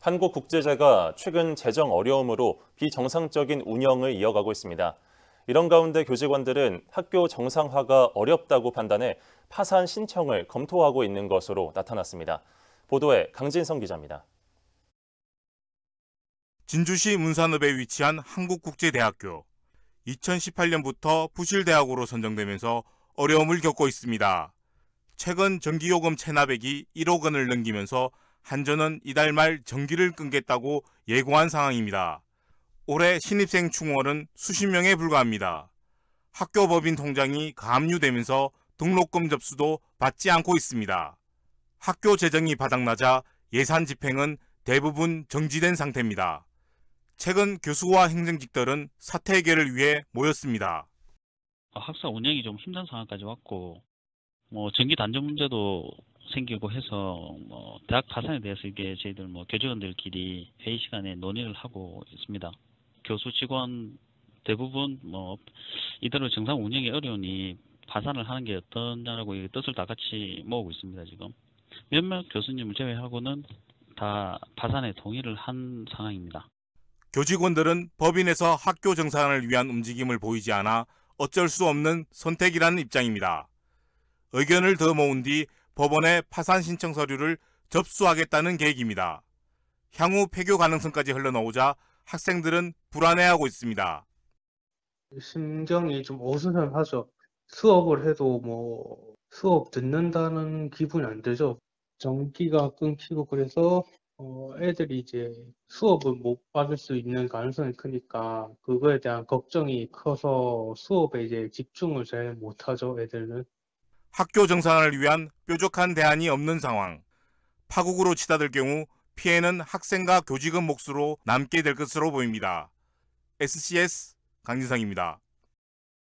한국국제재가 최근 재정 어려움으로 비정상적인 운영을 이어가고 있습니다. 이런 가운데 교직원들은 학교 정상화가 어렵다고 판단해 파산 신청을 검토하고 있는 것으로 나타났습니다. 보도에 강진성 기자입니다. 진주시 문산읍에 위치한 한국국제대학교. 2018년부터 부실대학으로 선정되면서 어려움을 겪고 있습니다. 최근 전기요금 체납액이 1억 원을 넘기면서 한전은 이달 말 전기를 끊겠다고 예고한 상황입니다. 올해 신입생 충원은 수십 명에 불과합니다. 학교 법인 통장이 가압류되면서 등록금 접수도 받지 않고 있습니다. 학교 재정이 바닥나자 예산 집행은 대부분 정지된 상태입니다. 최근 교수와 행정직들은 사태 해결을 위해 모였습니다. 학사 아, 운영이 좀 힘든 상황까지 왔고 뭐 전기 단전 문제도 생기고 해서 뭐 대학 파산에 대해서 이게 저희들 뭐 교직원들끼리 회의 시간에 논의를 하고 있습니다. 교수 직원 대부분 뭐 이대로 정상 운영이 어려우니 파산을 하는 게 어떠냐라고 뜻을 다 같이 모으고 있습니다 지금 몇몇 교수님을 제외하고는 다 파산에 동의를 한 상황입니다. 교직원들은 법인에서 학교 정상을 위한 움직임을 보이지 않아 어쩔 수 없는 선택이라는 입장입니다. 의견을 더 모은 뒤 법원에 파산 신청 서류를 접수하겠다는 계획입니다. 향후 폐교 가능성까지 흘러나오자 학생들은 불안해하고 있습니다. 심정이 좀 어수선하죠. 수업을 해도 뭐 수업 듣는다는 기분이 안 들죠. 전기가 끊기고 그래서 어 애들이 이제 수업을 못 받을 수 있는 가능성이 크니까 그거에 대한 걱정이 커서 수업에 이제 집중을 잘 못하죠 애들은. 학교 정상화를 위한 뾰족한 대안이 없는 상황, 파국으로 치닫을 경우 피해는 학생과 교직원 몫으로 남게 될 것으로 보입니다. SCS 강진상입니다.